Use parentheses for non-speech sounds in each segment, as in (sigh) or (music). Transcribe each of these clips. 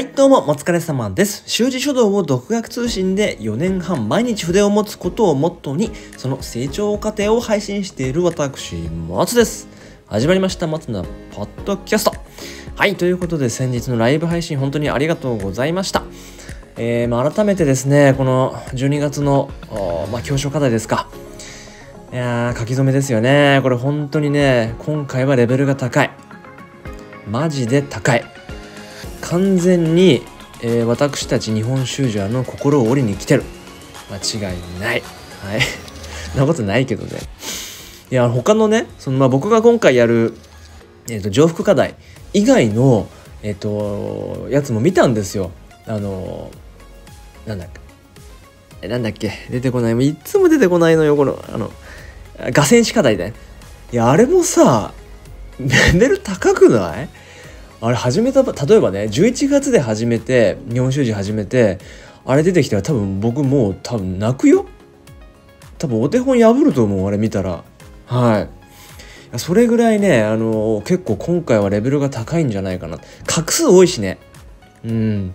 はい、どうも、お疲れ様です。習字書道を独学通信で4年半毎日筆を持つことをモットーに、その成長過程を配信している私、松です。始まりました、松のポッドキャスト。はい、ということで先日のライブ配信、本当にありがとうございました。えー、まあ、改めてですね、この12月の、まあ、教書課題ですか。いやー、書き初めですよね。これ本当にね、今回はレベルが高い。マジで高い。完全に、えー、私たち日本修者の心を折りに来てる間違いないはい (laughs) なことないけどねいや他のねその、まあ、僕が今回やる、えーと、と重複課題以外の、えーと、やつも見たんですよあのー、なんだっけなんだっけ出てこないいつも出てこないのよこのあの画線視課題でいやあれもさレベル高くないあれ始めた例えばね11月で始めて日本習字始めてあれ出てきたら多分僕もう多分泣くよ多分お手本破ると思うあれ見たらはいそれぐらいねあの結構今回はレベルが高いんじゃないかな画数多いしねうん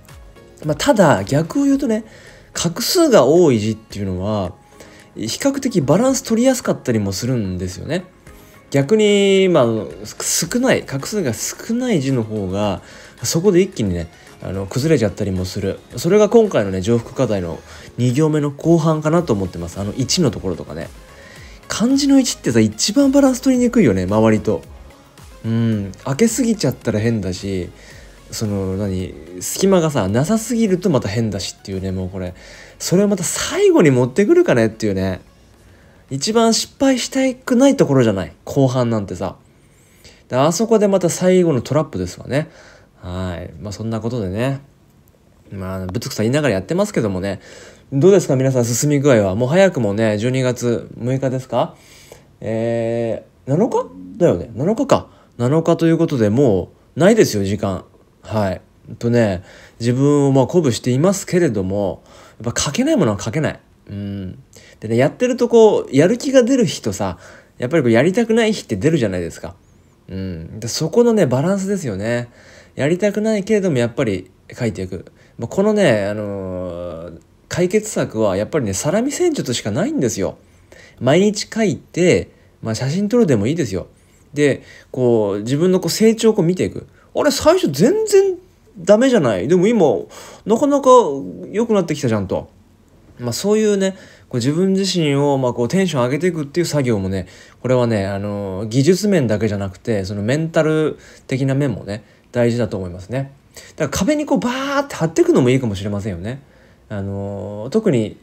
まあ、ただ逆を言うとね画数が多い字っていうのは比較的バランス取りやすかったりもするんですよね逆に、まあ、少ない、画数が少ない字の方が、そこで一気にね、あの崩れちゃったりもするそれが今回のね上腹課題の2行目の後半かなと思ってますあの1のところとかね漢字の1ってさ一番バランス取りにくいよね周りとうん開けすぎちゃったら変だしその何隙間がさなさすぎるとまた変だしっていうねもうこれそれをまた最後に持ってくるかねっていうね一番失敗したくないところじゃない後半なんてさあそこでまた最後のトラップですわねはいまあそんなことでねまあぶつくさ言いながらやってますけどもねどうですか皆さん進み具合はもう早くもね12月6日ですかえー、7日だよね7日か7日ということでもうないですよ時間はいとね自分をまあ鼓舞していますけれどもやっぱ書けないものは書けないうんでね、やってるとこう、やる気が出る日とさ、やっぱりこうやりたくない日って出るじゃないですか。うん。で、そこのね、バランスですよね。やりたくないけれども、やっぱり書いていく。まあ、このね、あのー、解決策はやっぱりね、サラミ戦術しかないんですよ。毎日書いて、まあ、写真撮るでもいいですよ。で、こう、自分のこう成長をこう見ていく。あれ、最初全然ダメじゃない。でも今、なかなか良くなってきたじゃんと。まあ、そういうね、自分自身をまあこうテンション上げていくっていう作業もねこれはねあの技術面だけじゃなくてそのメンタル的な面もね大事だと思いますね。だから壁にこうバーって貼っていくのもいいかもしれませんよね。あの特に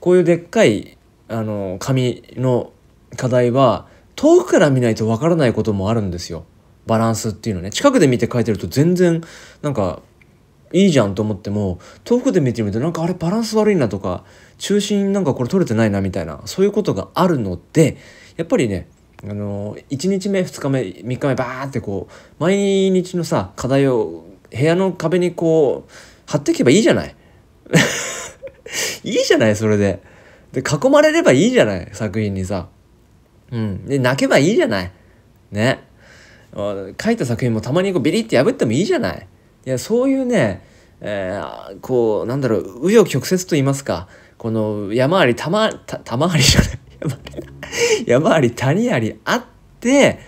こういうでっかいあの紙の課題は遠くから見ないとわからないこともあるんですよ。バランスっていうのね近くで見て書いてると全然なんかいいじゃんと思っても遠くで見てみるとなんかあれバランス悪いなとか中心なんかこれ取れてないなみたいなそういうことがあるのでやっぱりねあの1日目2日目3日目バーってこう毎日のさ課題を部屋の壁にこう貼っていけばいいじゃないいいじゃないそれで。で囲まれればいいじゃない作品にさ。うん。で泣けばいいじゃない。ね。書いた作品もたまにこうビリって破ってもいいじゃない。いやそういうね、えー、こうなんだろう紆余曲折と言いますかこの山ありたまた玉ありじゃない山あり谷ありあって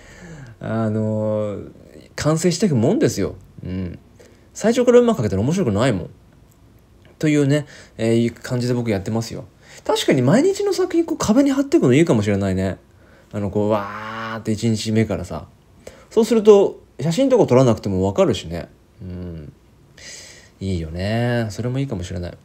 あのー、完成していくもんですよ。うん、最初からうまくかけたら面白くないもん。というね、えー、いう感じで僕やってますよ。確かに毎日の作品こう壁に貼っていくのいいかもしれないね。あのこうわーって1日目からさ。そうすると写真とか撮らなくてもわかるしね。うんいいよねそれもいいかもしれない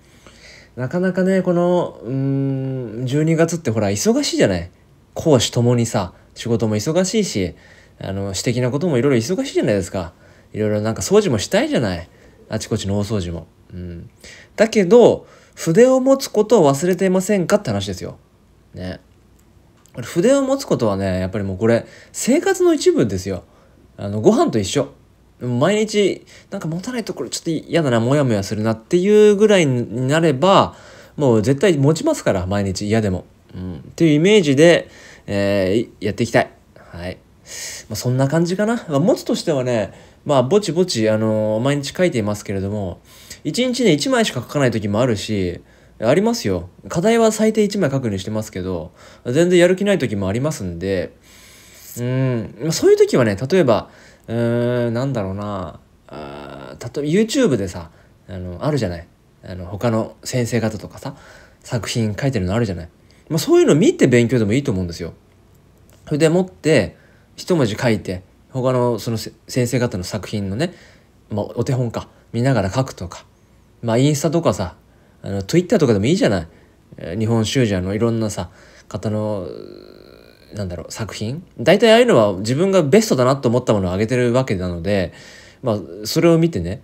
なかなかねこのうん12月ってほら忙しいじゃない講師ともにさ仕事も忙しいしあの私的なこともいろいろ忙しいじゃないですかいろいろなんか掃除もしたいじゃないあちこちの大掃除も、うん、だけど筆を持つことを忘れていませんかって話ですよね筆を持つことはねやっぱりもうこれ生活の一部ですよあのご飯と一緒毎日なんか持たないところちょっと嫌だなモヤモヤするなっていうぐらいになればもう絶対持ちますから毎日嫌でも、うん、っていうイメージで、えー、やっていきたいはい、まあ、そんな感じかな、まあ、持つとしてはねまあぼちぼち、あのー、毎日書いていますけれども1日ね1枚しか書かない時もあるしありますよ課題は最低1枚書くようにしてますけど全然やる気ない時もありますんでうん、そういう時はね例えばうーんなんだろうなあ例えば YouTube でさあのあるじゃないあの他の先生方とかさ作品書いてるのあるじゃない、まあ、そういうの見て勉強でもいいと思うんですよ。それでもって一文字書いて他のその先生方の作品のね、まあ、お手本か見ながら書くとか、まあ、インスタとかさあの Twitter とかでもいいじゃない日本習字のいろんなさ方のなんだろう作品大体ああいうのは自分がベストだなと思ったものをあげてるわけなので、まあ、それを見てね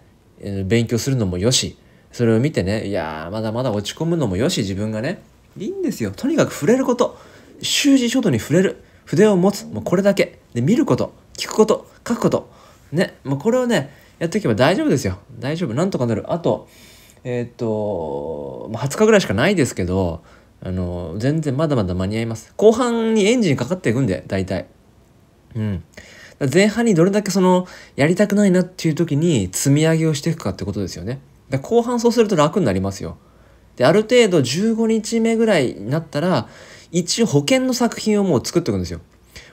勉強するのもよしそれを見てねいやまだまだ落ち込むのもよし自分がねいいんですよとにかく触れること習字書道に触れる筆を持つもうこれだけで見ること聞くこと書くことねもうこれをねやっていけば大丈夫ですよ大丈夫なんとかなるあとえー、っと、まあ、20日ぐらいしかないですけどあの、全然まだまだ間に合います。後半にエンジンかかっていくんで、大体。うん。前半にどれだけその、やりたくないなっていう時に積み上げをしていくかってことですよね。だ後半そうすると楽になりますよ。で、ある程度15日目ぐらいになったら、一応保険の作品をもう作っておくんですよ。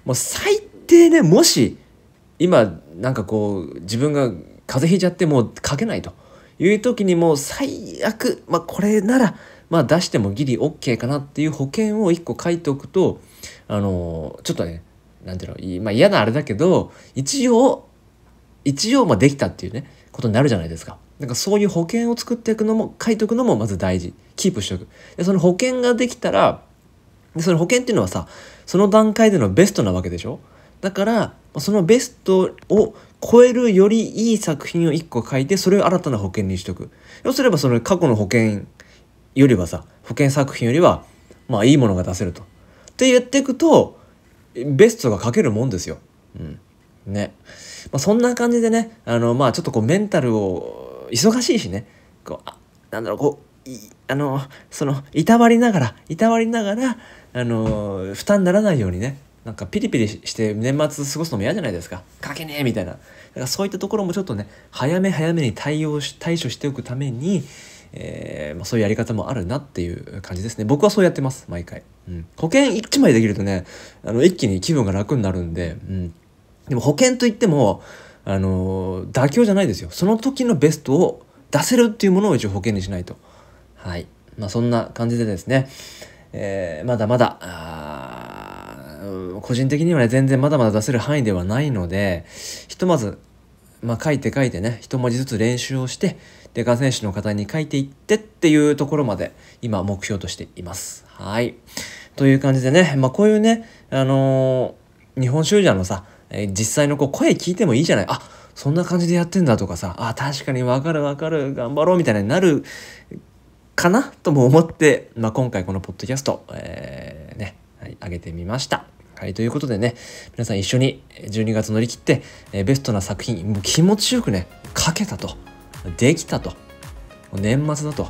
もう最低で、ね、もし、今、なんかこう、自分が風邪ひいちゃってもう書けないという時にもう最悪、まあこれなら、まあ出してもギリ OK かなっていう保険を1個書いておくとあのちょっとね何て言うの、まあ、嫌なあれだけど一応一応まあできたっていうねことになるじゃないですか。なんかそういう保険を作っていくのも書いておくのもまず大事キープしておくでその保険ができたらでその保険っていうのはさその段階でのベストなわけでしょだからそのベストを超えるよりいい作品を1個書いてそれを新たな保険にしとく要すればその過去の保険よりはさ保険作品よりはまあいいものが出せると。って言っていくとベストが書けるもんですよ。うんねまあ、そんな感じでねあの、まあ、ちょっとこうメンタルを忙しいしねこうあなんだろうこうあのそのいたわりながらいたわりながらあの負担にならないようにねなんかピリピリして年末過ごすのも嫌じゃないですか書けねえみたいなだからそういったところもちょっとね早め早めに対応し対処しておくためにえー、まあ、そういうやり方もあるなっていう感じですね僕はそうやってます毎回、うん、保険1枚できるとねあの一気に気分が楽になるんで、うん、でも保険といってもあの妥協じゃないですよその時のベストを出せるっていうものを一応保険にしないとはいまあそんな感じでですね、えー、まだまだ個人的にはね全然まだまだ出せる範囲ではないのでひとまずまあ、書いて書いてね一文字ずつ練習をしてデカ選手の方に書いていってっていうところまで今目標としています。はいという感じでね、まあ、こういうね、あのー、日本集団のさ実際のこう声聞いてもいいじゃないあそんな感じでやってんだとかさあ確かにわかるわかる頑張ろうみたいになるかなとも思って、まあ、今回このポッドキャスト、えー、ね、はい、上げてみました。はい、ということでね、皆さん一緒に12月乗り切って、えベストな作品、もう気持ちよくね、書けたと、できたと、年末だと、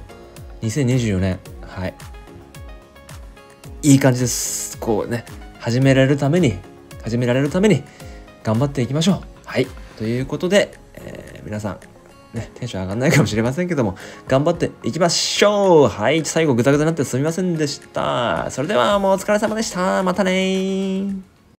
2024年、はい、いい感じです。こうね、始められるために、始められるために、頑張っていきましょう。はい、ということで、えー、皆さん、ね、テンション上がんないかもしれませんけども、頑張っていきましょうはい、最後グザグザになってすみませんでした。それではもうお疲れ様でした。またね